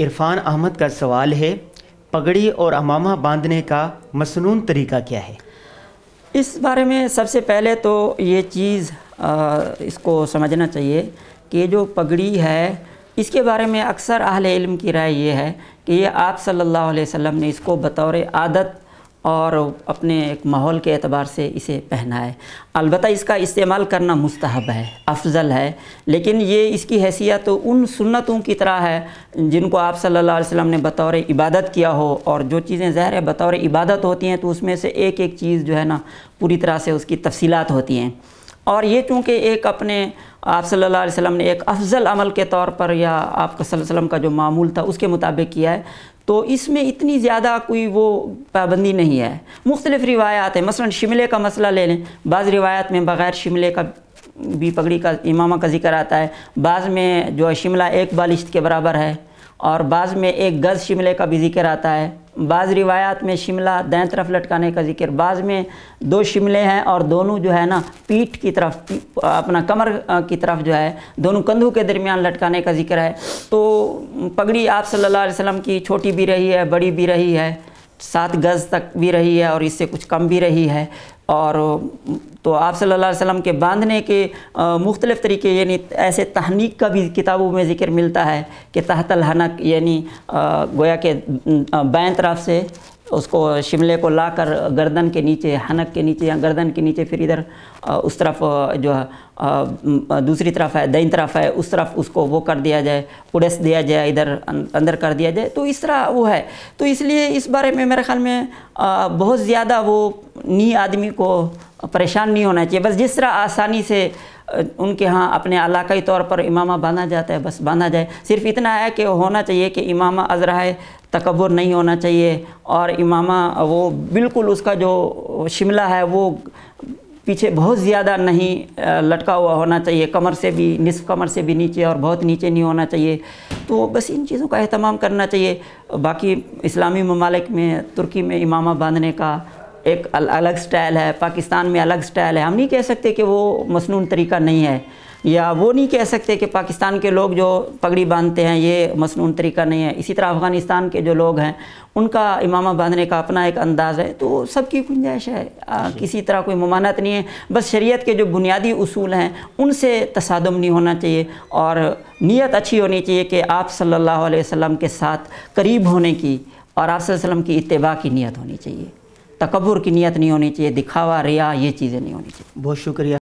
عرفان احمد کا سوال ہے پگڑی اور امامہ باندھنے کا مسنون طریقہ کیا ہے اس بارے میں سب سے پہلے تو یہ چیز اس کو سمجھنا چاہیے کہ جو پگڑی ہے اس کے بارے میں اکثر اہل علم کی رائے یہ ہے کہ یہ آپ صلی اللہ علیہ وسلم نے اس کو بطور عادت اور اپنے ایک ماحول کے اعتبار سے اسے پہنا ہے البتہ اس کا استعمال کرنا مستحب ہے افضل ہے لیکن یہ اس کی حیثیت ان سنتوں کی طرح ہے جن کو آپ صلی اللہ علیہ وسلم نے بطور عبادت کیا ہو اور جو چیزیں زہر بطور عبادت ہوتی ہیں تو اس میں سے ایک ایک چیز جو ہے نا پوری طرح سے اس کی تفصیلات ہوتی ہیں اور یہ چونکہ ایک اپنے آپ صلی اللہ علیہ وسلم نے ایک افضل عمل کے طور پر یا آپ صلی اللہ علیہ وسلم کا جو معمول تھا اس کے مطابق کیا ہے تو اس میں اتنی زیادہ کوئی وہ پابندی نہیں ہے مختلف روایات ہیں مثلا شملے کا مسئلہ لے لیں بعض روایات میں بغیر شملے کا بھی پگڑی کا امامہ کا ذکر آتا ہے بعض میں جو شملہ ایک بالشت کے برابر ہے اور بعض میں ایک گز شملے کا بھی ذکر آتا ہے بعض روایات میں شملہ دائیں طرف لٹکانے کا ذکر بعض میں دو شملے ہیں اور دونوں جو ہے نا پیٹھ کی طرف اپنا کمر کی طرف جو ہے دونوں کندھوں کے درمیان لٹکانے کا ذکر ہے تو پگڑی آپ صلی اللہ علیہ وسلم کی چھوٹی بھی رہی ہے بڑی بھی رہی ہے سات گز تک بھی رہی ہے اور اس سے کچھ کم بھی رہی ہے اور تو آپ صلی اللہ علیہ وسلم کے باندھنے کے مختلف طریقے یعنی ایسے تحنیک کا بھی کتابوں میں ذکر ملتا ہے کہ تحت الحنق یعنی گویا کہ بائیں طرف سے اس کو شملے کو لا کر گردن کے نیچے ہنک کے نیچے یا گردن کے نیچے پھر ادھر اس طرف جو دوسری طرف ہے دین طرف ہے اس طرف اس کو وہ کر دیا جائے پڑس دیا جائے ادھر اندر کر دیا جائے تو اس طرح وہ ہے تو اس لیے اس بارے میں میرے خیال میں بہت زیادہ وہ نی آدمی کو پریشان نہیں ہونا چاہیے بس جس طرح آسانی سے ان کے ہاں اپنے علاقائی طور پر امامہ باندھا جاتا ہے بس باندھا جائے صرف اتنا ہے کہ ہونا چاہیے کہ امامہ ازرائے تکبر نہیں ہونا چاہیے اور امامہ وہ بالکل اس کا جو شملہ ہے وہ پیچھے بہت زیادہ نہیں لٹکا ہوا ہونا چاہیے کمر سے بھی نصف کمر سے بھی نیچے اور بہت نیچے نہیں ہونا چاہیے تو بس ان چیزوں کا اہتمام کرنا چاہیے باقی اسلامی ممالک میں ترکی میں امامہ باندھنے کا ایک الگ سٹائل ہے پاکستان میں الگ سٹائل ہے ہم نہیں کہہ سکتے کہ وہ مسنون طریقہ نہیں ہے یا وہ نہیں کہہ سکتے کہ پاکستان کے لوگ جو پگڑی باندھتے ہیں یہ مصنون طریقہ نہیں ہے اسی طرح افغانستان کے جو لوگ ہیں ان کا امامہ باندھنے کا اپنا ایک انداز ہے تو سب کی گنجائش ہے کسی طرح کوئی ممانعت نہیں ہے بس شریعت کے جو بنیادی اصول ہیں ان سے تصادم نہیں ہونا چاہیے اور نیت اچھی ہونی چاہیے کہ آپ صلی اللہ علیہ وسلم کے ساتھ قریب ہونے کی اور آپ صلی اللہ علیہ وسلم کی اتباع کی نیت ہونی چاہیے تکبر کی نیت نہیں ہونی چاہیے دکھاوا ریا یہ چیزیں نہیں ہونی چاہیے بہت شکریہ